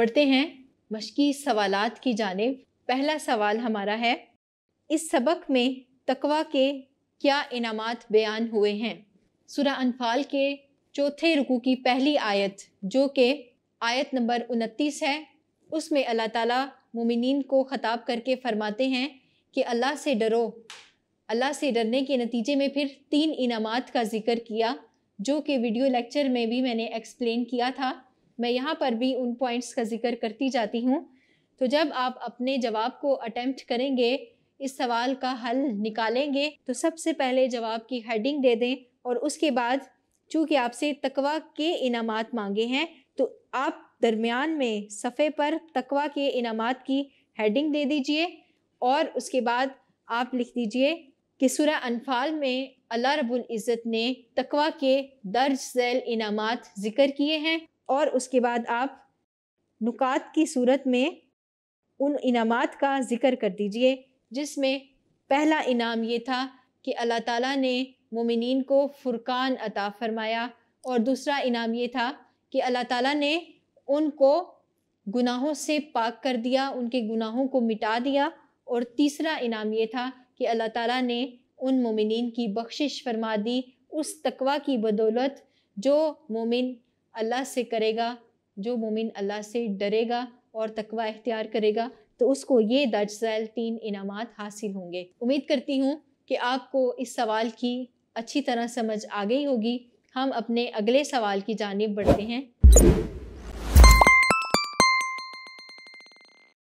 बढ़ते हैं मशकी सवाल की जानब पहला सवाल हमारा है इस सबक में तकवा के क्या इनाम बयान हुए हैं सुरा अनफाल के चौथे रुकू की पहली आयत जो कि आयत नंबर उनतीस है उसमें अल्लाह ताला मुमिनीन को ख़ताब करके फ़रमाते हैं कि अल्लाह से डरो अल्लाह से डरने के नतीजे में फिर तीन इनामात का ज़िक्र किया जो कि वीडियो लेक्चर में भी मैंने एक्सप्लेन किया था मैं यहाँ पर भी उन पॉइंट्स का जिक्र करती जाती हूँ तो जब आप अपने जवाब को अटैम्प्ट करेंगे इस सवाल का हल निकालेंगे तो सबसे पहले जवाब की हेडिंग दे दें और उसके बाद चूँकि आपसे तकवा के इनाम मांगे हैं तो आप दरमियान में सफ़े पर तकवा के इनाम की हेडिंग दे दीजिए और उसके बाद आप लिख दीजिए कि सुरह अनफाल में अल्लाह रबुल इज़्ज़त ने तकवा के दर्ज झैल इनाम ज़िक्र किए हैं और उसके बाद आप नुकात की सूरत में उन इनाम का ज़िक्र कर दीजिए जिसमें पहला इनाम ये था कि अल्लाह ताला ने मोमिन को फ़ुरकान अता फ़रमाया और दूसरा इनाम ये था कि अल्लाह ताला ने उनको गुनाहों से पाक कर दिया उनके गुनाहों को मिटा दिया और तीसरा इनाम ये था कि अल्लाह ताला ने उन मोमिन की बख्शिश फरमा दी उस तकवा की बदौलत जो मोमिन अल्लाह से करेगा जो मोमिन अल्लाह से डरेगा और तकवा इख्तियार करेगा तो उसको ये दर्ज झैल तीन इनाम हासिल होंगे उम्मीद करती हूँ कि आपको इस सवाल की अच्छी तरह समझ आ गई होगी हम अपने अगले सवाल की जानब बढ़ते हैं